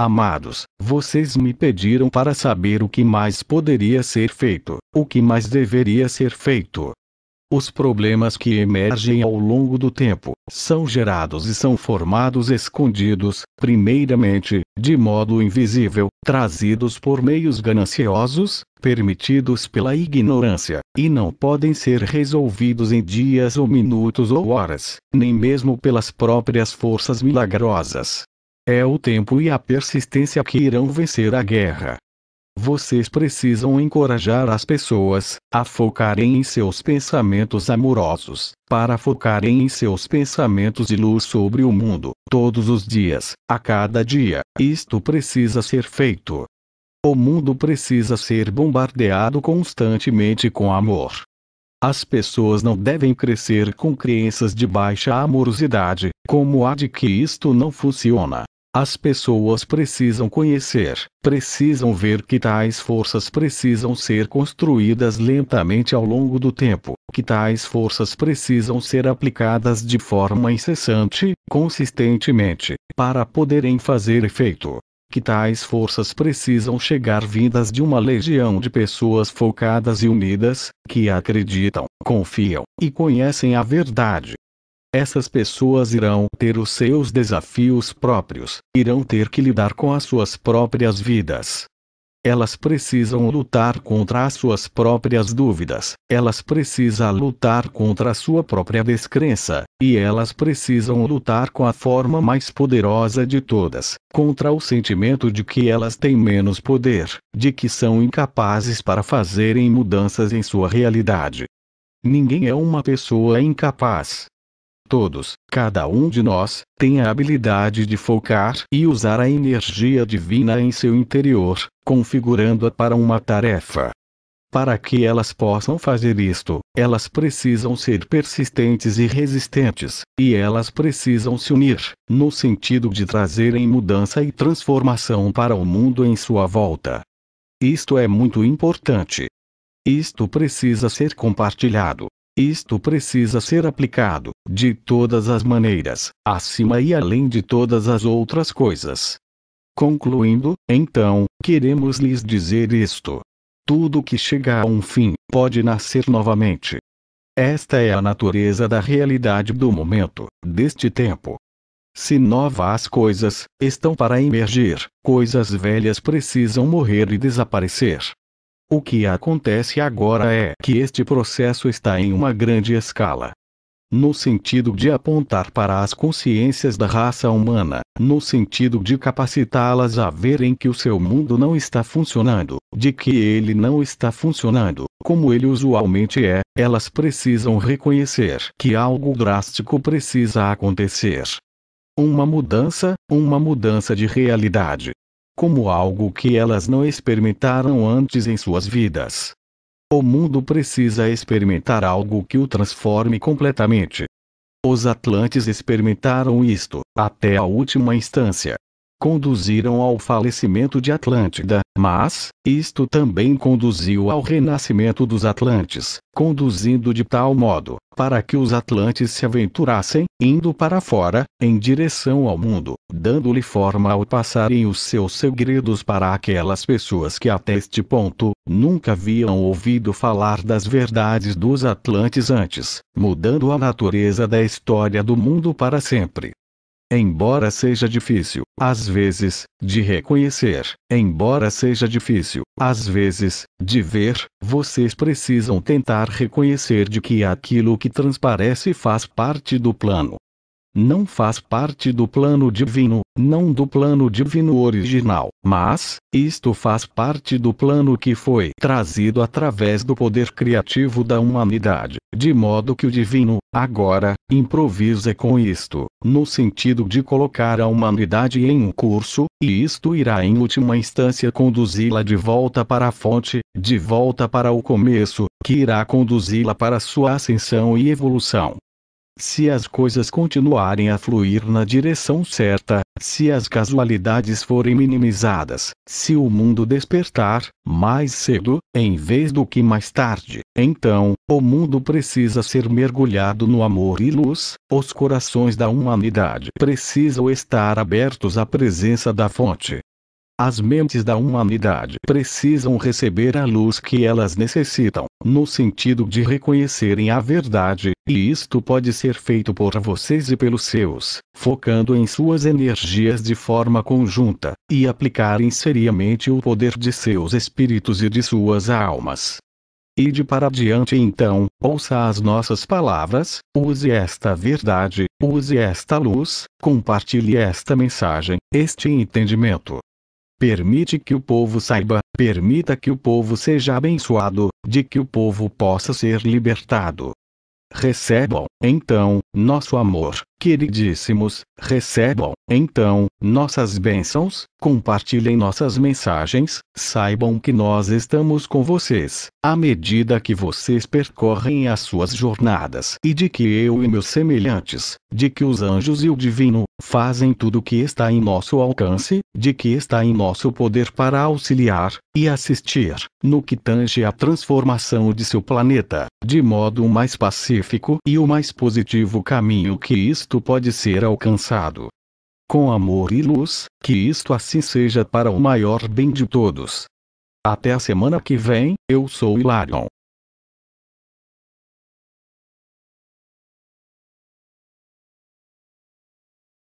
Amados, vocês me pediram para saber o que mais poderia ser feito, o que mais deveria ser feito. Os problemas que emergem ao longo do tempo são gerados e são formados escondidos, primeiramente, de modo invisível, trazidos por meios gananciosos, permitidos pela ignorância, e não podem ser resolvidos em dias ou minutos ou horas, nem mesmo pelas próprias forças milagrosas, é o tempo e a persistência que irão vencer a guerra. Vocês precisam encorajar as pessoas a focarem em seus pensamentos amorosos, para focarem em seus pensamentos de luz sobre o mundo, todos os dias, a cada dia. Isto precisa ser feito. O mundo precisa ser bombardeado constantemente com amor. As pessoas não devem crescer com crenças de baixa amorosidade, como a de que isto não funciona, as pessoas precisam conhecer, precisam ver que tais forças precisam ser construídas lentamente ao longo do tempo, que tais forças precisam ser aplicadas de forma incessante, consistentemente, para poderem fazer efeito que tais forças precisam chegar vindas de uma legião de pessoas focadas e unidas, que acreditam, confiam e conhecem a verdade, essas pessoas irão ter os seus desafios próprios, irão ter que lidar com as suas próprias vidas. Elas precisam lutar contra as suas próprias dúvidas, elas precisam lutar contra a sua própria descrença, e elas precisam lutar com a forma mais poderosa de todas, contra o sentimento de que elas têm menos poder, de que são incapazes para fazerem mudanças em sua realidade. Ninguém é uma pessoa incapaz, Todos, cada um de nós, tem a habilidade de focar e usar a energia divina em seu interior, configurando-a para uma tarefa. Para que elas possam fazer isto, elas precisam ser persistentes e resistentes, e elas precisam se unir, no sentido de trazerem mudança e transformação para o mundo em sua volta. Isto é muito importante. Isto precisa ser compartilhado. Isto precisa ser aplicado, de todas as maneiras, acima e além de todas as outras coisas. Concluindo, então, queremos lhes dizer isto. Tudo que chega a um fim, pode nascer novamente. Esta é a natureza da realidade do momento, deste tempo. Se novas coisas estão para emergir, coisas velhas precisam morrer e desaparecer. O que acontece agora é que este processo está em uma grande escala. No sentido de apontar para as consciências da raça humana, no sentido de capacitá-las a verem que o seu mundo não está funcionando, de que ele não está funcionando, como ele usualmente é, elas precisam reconhecer que algo drástico precisa acontecer. Uma mudança, uma mudança de realidade, como algo que elas não experimentaram antes em suas vidas. O mundo precisa experimentar algo que o transforme completamente. Os Atlantes experimentaram isto, até a última instância conduziram ao falecimento de Atlântida, mas, isto também conduziu ao renascimento dos Atlantes, conduzindo de tal modo, para que os Atlantes se aventurassem, indo para fora, em direção ao mundo, dando-lhe forma ao passarem os seus segredos para aquelas pessoas que até este ponto, nunca haviam ouvido falar das verdades dos Atlantes antes, mudando a natureza da história do mundo para sempre embora seja difícil, às vezes, de reconhecer, embora seja difícil, às vezes, de ver, vocês precisam tentar reconhecer de que aquilo que transparece faz parte do plano, não faz parte do plano divino, não do plano divino original, mas, isto faz parte do plano que foi trazido através do poder criativo da humanidade, de modo que o divino, agora, improvisa com isto, no sentido de colocar a humanidade em um curso, e isto irá em última instância conduzi-la de volta para a fonte, de volta para o começo, que irá conduzi-la para sua ascensão e evolução se as coisas continuarem a fluir na direção certa, se as casualidades forem minimizadas, se o mundo despertar, mais cedo, em vez do que mais tarde, então, o mundo precisa ser mergulhado no amor e luz, os corações da humanidade precisam estar abertos à presença da fonte, as mentes da humanidade precisam receber a luz que elas necessitam, no sentido de reconhecerem a verdade, e isto pode ser feito por vocês e pelos seus, focando em suas energias de forma conjunta, e aplicarem seriamente o poder de seus espíritos e de suas almas. Ide para adiante então, ouça as nossas palavras, use esta verdade, use esta luz, compartilhe esta mensagem, este entendimento. Permite que o povo saiba, permita que o povo seja abençoado, de que o povo possa ser libertado. Recebam, então, nosso amor, queridíssimos, recebam, então, nossas bênçãos, compartilhem nossas mensagens, saibam que nós estamos com vocês, à medida que vocês percorrem as suas jornadas e de que eu e meus semelhantes, de que os anjos e o divino fazem tudo o que está em nosso alcance, de que está em nosso poder para auxiliar e assistir no que tange à transformação de seu planeta, de modo o mais pacífico e o mais positivo caminho que isto pode ser alcançado. Com amor e luz, que isto assim seja para o maior bem de todos. Até a semana que vem, eu sou Hilarion.